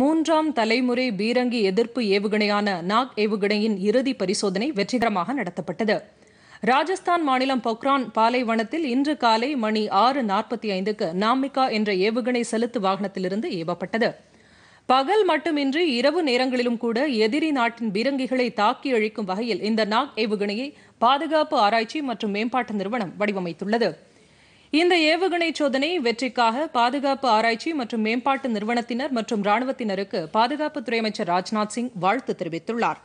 மூன்றாம் தலைமுறை பீரங்கி எதிர்ப்பு ஏவுகணையான நாக் ஏவுகணையின் இறுதி பரிசோதனை வெற்றிகரமாக நடத்தப்பட்டது ராஜஸ்தான் மாநிலம் பொக்ரான் பாலைவனத்தில் இன்று காலை மணி ஆறு நாற்பத்தி ஐந்துக்கு நாமிகா என்ற ஏவுகணை செலுத்து வாகனத்திலிருந்து ஏவப்பட்டது பகல் மட்டுமின்றி இரவு நேரங்களிலும் கூட எதிரி நாட்டின் பீரங்கிகளை தாக்கி அழிக்கும் வகையில் இந்த நாக் ஏவுகணையை பாதுகாப்பு ஆராய்ச்சி மற்றும் மேம்பாட்டு நிறுவனம் வடிவமைத்துள்ளது இந்த ஏவுகணை சோதனை வெற்றிக்காக பாதுகாப்பு ஆராய்ச்சி மற்றும் மேம்பாட்டு நிறுவனத்தினர் மற்றும் ராணுவத்தினருக்கு பாதுகாப்புத்துறை அமைச்சர் ராஜ்நாத் சிங் வாழ்த்து தெரிவித்துள்ளாா்